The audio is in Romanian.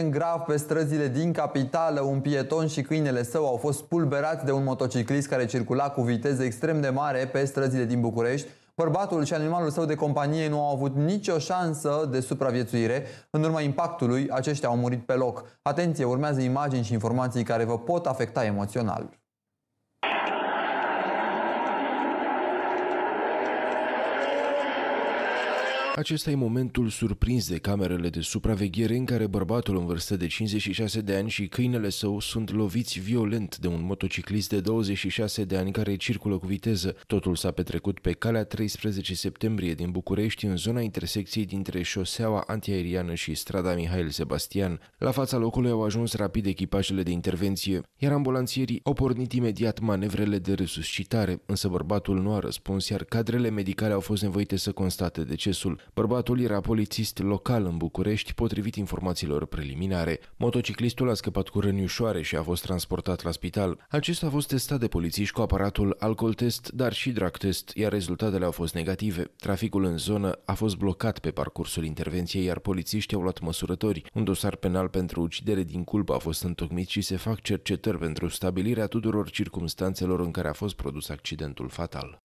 În grav pe străzile din capitală, un pieton și câinele său au fost pulberați de un motociclist care circula cu viteză extrem de mare pe străzile din București. Bărbatul și animalul său de companie nu au avut nicio șansă de supraviețuire. În urma impactului, aceștia au murit pe loc. Atenție, urmează imagini și informații care vă pot afecta emoțional. Acesta e momentul surprins de camerele de supraveghere în care bărbatul în vârstă de 56 de ani și câinele său sunt loviți violent de un motociclist de 26 de ani care circulă cu viteză. Totul s-a petrecut pe calea 13 septembrie din București, în zona intersecției dintre șoseaua antiaeriană și strada Mihail Sebastian. La fața locului au ajuns rapid echipajele de intervenție, iar ambulanțierii au pornit imediat manevrele de resuscitare, însă bărbatul nu a răspuns, iar cadrele medicale au fost nevoite să constate decesul. Bărbatul era polițist local în București, potrivit informațiilor preliminare. Motociclistul a scăpat cu răni ușoare și a fost transportat la spital. Acesta a fost testat de polițiști cu aparatul alcool test, dar și drug test, iar rezultatele au fost negative. Traficul în zonă a fost blocat pe parcursul intervenției, iar polițiștii au luat măsurători. Un dosar penal pentru ucidere din culpă a fost întocmit și se fac cercetări pentru stabilirea tuturor circumstanțelor în care a fost produs accidentul fatal.